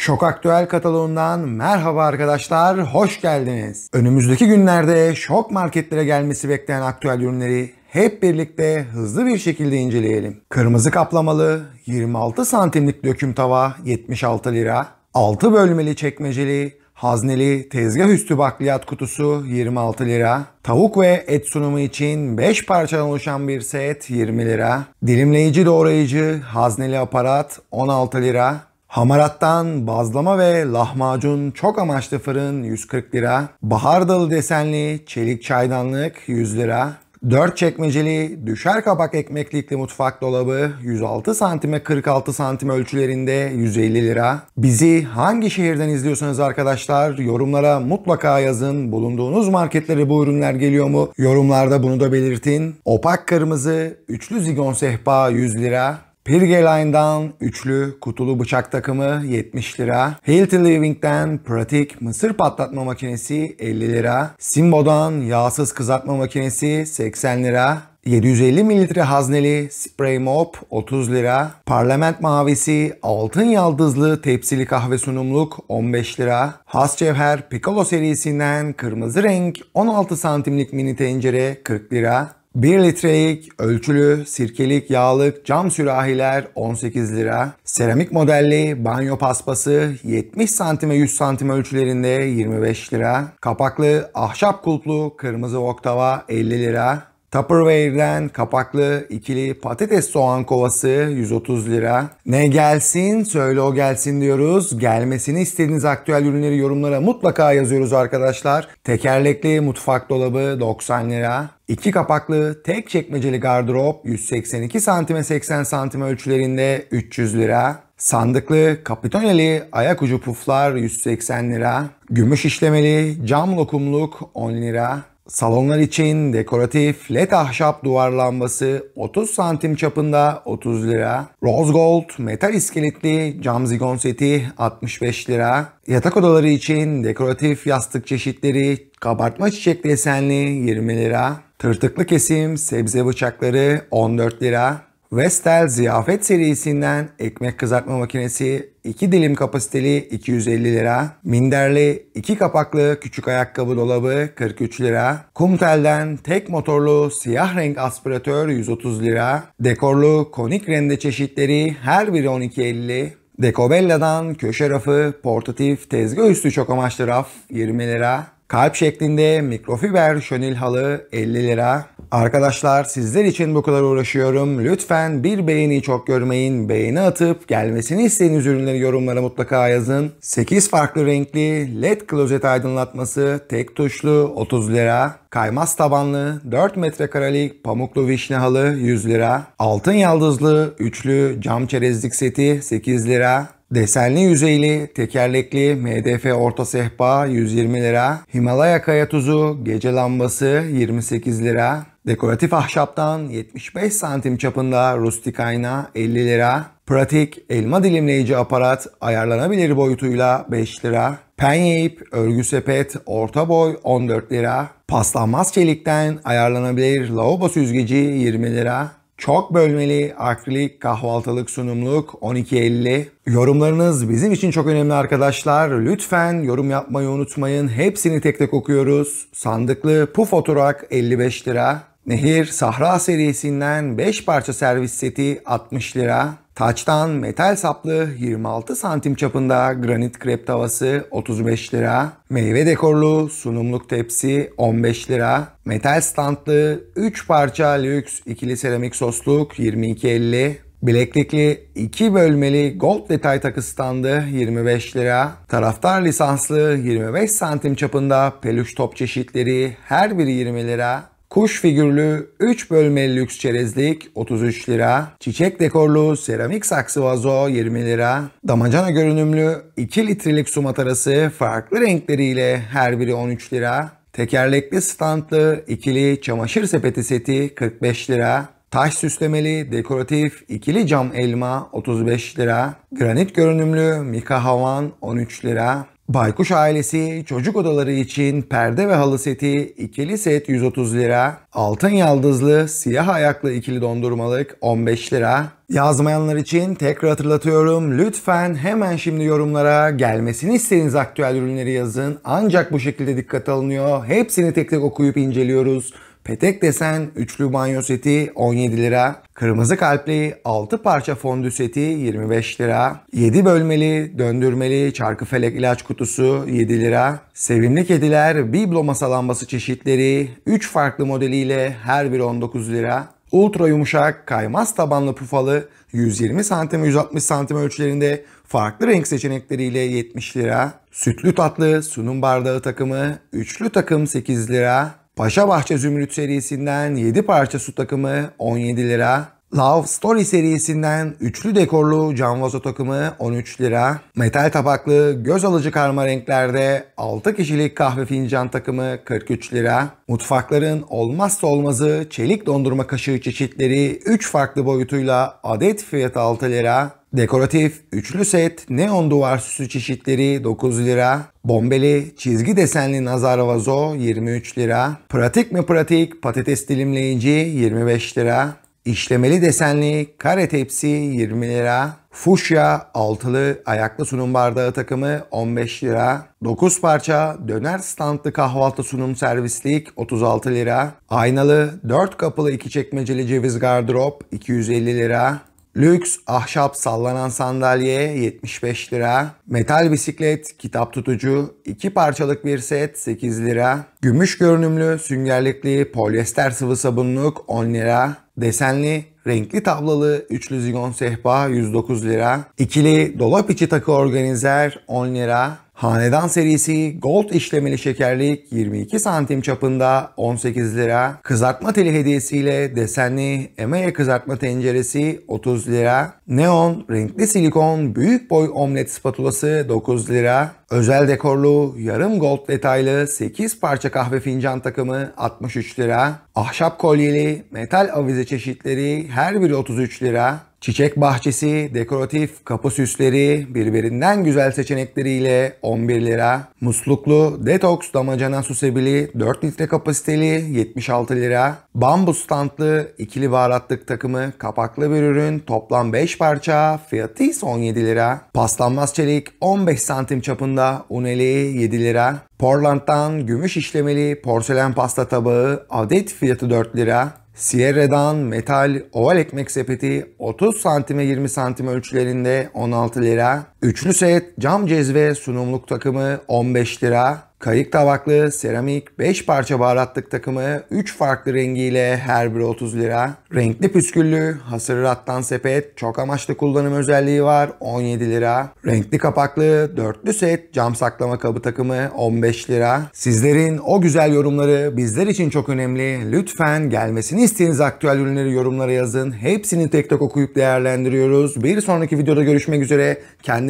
Şok Aktüel kataloğundan merhaba arkadaşlar, hoş geldiniz. Önümüzdeki günlerde şok marketlere gelmesi bekleyen aktüel ürünleri hep birlikte hızlı bir şekilde inceleyelim. Kırmızı kaplamalı 26 santimlik döküm tava 76 lira, 6 bölmeli çekmeceli Hazneli tezgah üstü bakliyat kutusu 26 lira. Tavuk ve et sunumu için 5 parçadan oluşan bir set 20 lira. Dilimleyici doğrayıcı hazneli aparat 16 lira. Hamarattan bazlama ve lahmacun çok amaçlı fırın 140 lira. Bahar dalı desenli çelik çaydanlık 100 lira. 4 çekmeceli düşer kabak ekmeklikli mutfak dolabı 106 santime 46 santim ölçülerinde 150 lira. Bizi hangi şehirden izliyorsanız arkadaşlar yorumlara mutlaka yazın. Bulunduğunuz marketlere bu ürünler geliyor mu? Yorumlarda bunu da belirtin. Opak kırmızı üçlü zigon sehpa 100 lira. Pirgeline'dan üçlü kutulu bıçak takımı 70 lira. Hilti Living'den pratik mısır patlatma makinesi 50 lira. Simbo'dan yağsız kızartma makinesi 80 lira. 750 mililitre hazneli spray mop 30 lira. Parlament mavisi altın yaldızlı tepsili kahve sunumluk 15 lira. Has cevher Piccolo serisinden kırmızı renk 16 santimlik mini tencere 40 lira. 1 litrelik, ölçülü, sirkelik, yağlık cam sürahiler 18 lira. Seramik modelli banyo paspası 70 santim 100 santim ölçülerinde 25 lira. Kapaklı ahşap kulplu kırmızı oktava 50 lira. Tupperware'den kapaklı ikili patates soğan kovası 130 lira. Ne gelsin söyle o gelsin diyoruz. Gelmesini istediğiniz aktüel ürünleri yorumlara mutlaka yazıyoruz arkadaşlar. Tekerlekli mutfak dolabı 90 lira. İki kapaklı tek çekmeceli gardırop 182 santime 80 santim ölçülerinde 300 lira. Sandıklı kapitoneli ayak ucu puflar 180 lira. Gümüş işlemeli cam lokumluk 10 lira. Salonlar için dekoratif led ahşap duvar lambası 30 santim çapında 30 lira. Rose gold metal iskeletli cam zigon seti 65 lira. Yatak odaları için dekoratif yastık çeşitleri kabartma çiçek desenli 20 lira. Tırtıklı kesim, sebze bıçakları 14 lira. Vestel ziyafet serisinden ekmek kızartma makinesi 2 dilim kapasiteli 250 lira. Minderli 2 kapaklı küçük ayakkabı dolabı 43 lira. Kumtel'den tek motorlu siyah renk aspiratör 130 lira. Dekorlu konik rende çeşitleri her biri 12.50. Dekobella'dan köşe rafı, portatif, tezgah üstü çok amaçlı raf 20 lira. Kalp şeklinde mikrofiber şönil halı 50 lira. Arkadaşlar sizler için bu kadar uğraşıyorum. Lütfen bir beğeni çok görmeyin. Beğeni atıp gelmesini istediğiniz ürünleri yorumlara mutlaka yazın. 8 farklı renkli led klozet aydınlatması tek tuşlu 30 lira. Kaymaz tabanlı 4 metrekarelik pamuklu vişne halı 100 lira. Altın yaldızlı üçlü cam çerezlik seti 8 lira. Desenli yüzeyli, tekerlekli, MDF orta sehpa 120 lira. Himalaya kaya tuzu, gece lambası 28 lira. Dekoratif ahşaptan 75 santim çapında rustik ayna 50 lira. Pratik elma dilimleyici aparat ayarlanabilir boyutuyla 5 lira. Penye ip, örgü sepet, orta boy 14 lira. Paslanmaz çelikten ayarlanabilir lavabo süzgeci 20 lira. Çok bölmeli, akrilik, kahvaltılık sunumluk 12.50. Yorumlarınız bizim için çok önemli arkadaşlar. Lütfen yorum yapmayı unutmayın. Hepsini tek tek okuyoruz. Sandıklı puf oturak 55 lira. Nehir Sahra serisinden 5 parça servis seti 60 lira. Taçtan metal saplı 26 santim çapında granit krep tavası 35 lira. Meyve dekorlu sunumluk tepsi 15 lira. Metal standlı 3 parça lüks ikili seramik sosluk 22.50. Bileklikli 2 bölmeli gold detay takı standı 25 lira. Taraftar lisanslı 25 santim çapında peluş top çeşitleri her biri 20 lira. Kuş figürlü 3 bölme lüks çerezlik 33 lira. Çiçek dekorlu seramik saksı vazo 20 lira. Damacana görünümlü 2 litrelik su matarası farklı renkleriyle her biri 13 lira. Tekerlekli standlı ikili çamaşır sepeti seti 45 lira. Taş süslemeli dekoratif ikili cam elma 35 lira. Granit görünümlü mika havan 13 lira. Baykuş ailesi çocuk odaları için perde ve halı seti ikili set 130 lira. Altın yaldızlı siyah ayaklı ikili dondurmalık 15 lira. Yazmayanlar için tekrar hatırlatıyorum. Lütfen hemen şimdi yorumlara gelmesini istediğiniz aktüel ürünleri yazın. Ancak bu şekilde dikkat alınıyor. Hepsini tek tek okuyup inceliyoruz. Petek desen üçlü banyo seti 17 lira. Kırmızı kalpli 6 parça fondü seti 25 lira. 7 bölmeli döndürmeli çarkı felek ilaç kutusu 7 lira. Sevimli kediler biblo masa lambası çeşitleri 3 farklı modeliyle her biri 19 lira. Ultra yumuşak kaymaz tabanlı pufalı 120 santim 160 santim ölçülerinde farklı renk seçenekleriyle 70 lira. Sütlü tatlı sunum bardağı takımı üçlü takım 8 lira. Paşa Bahçe Zümrüt serisinden 7 parça su takımı 17 lira. Love Story serisinden üçlü dekorlu cam vazo takımı 13 lira. Metal tabaklı göz alıcı karma renklerde 6 kişilik kahve fincan takımı 43 lira. Mutfakların olmazsa olmazı çelik dondurma kaşığı çeşitleri 3 farklı boyutuyla adet fiyatı 6 lira. Dekoratif, üçlü set, neon duvar süsü çeşitleri 9 lira. Bombeli, çizgi desenli nazar vazo 23 lira. Pratik mi pratik patates dilimleyici 25 lira. İşlemeli desenli kare tepsi 20 lira. Fuşya altılı ayaklı sunum bardağı takımı 15 lira. 9 parça döner standlı kahvaltı sunum servislik 36 lira. Aynalı 4 kapılı 2 çekmeceli ceviz gardırop 250 lira. Lüks ahşap sallanan sandalye 75 lira. Metal bisiklet, kitap tutucu, iki parçalık bir set 8 lira. Gümüş görünümlü süngerlikli polyester sıvı sabunluk 10 lira. Desenli renkli tablalı üçlü zigon sehpa 109 lira. İkili dolap içi takı organizer 10 lira. Hanedan serisi gold işlemeli şekerlik 22 santim çapında 18 lira. Kızartma teli hediyesiyle desenli Emeye kızartma tenceresi 30 lira. Neon renkli silikon büyük boy omlet spatulası 9 lira. Özel dekorlu yarım gold detaylı 8 parça kahve fincan takımı 63 lira. Ahşap kolyeli metal avize çeşitleri her biri 33 lira. Çiçek bahçesi, dekoratif, kapı süsleri, birbirinden güzel seçenekleriyle 11 lira. Musluklu, detoks damacana su 4 litre kapasiteli 76 lira. Bambu standlı, ikili baharatlık takımı, kapaklı bir ürün, toplam 5 parça, fiyatı ise 17 lira. Paslanmaz çelik 15 santim çapında, uneli 7 lira. Portland'dan gümüş işlemeli porselen pasta tabağı adet fiyatı 4 lira. Sierra'dan metal oval ekmek sepeti 30 santime 20 santim ölçülerinde 16 lira. Üçlü set cam cezve sunumluk takımı 15 lira. Kayık tabaklı seramik 5 parça baharatlık takımı 3 farklı rengiyle her biri 30 lira. Renkli püsküllü hasır rattan sepet çok amaçlı kullanım özelliği var 17 lira. Renkli kapaklı dörtlü set cam saklama kabı takımı 15 lira. Sizlerin o güzel yorumları bizler için çok önemli. Lütfen gelmesini istediğiniz aktüel ürünleri yorumlara yazın. Hepsini tek tek okuyup değerlendiriyoruz. Bir sonraki videoda görüşmek üzere. Kendinize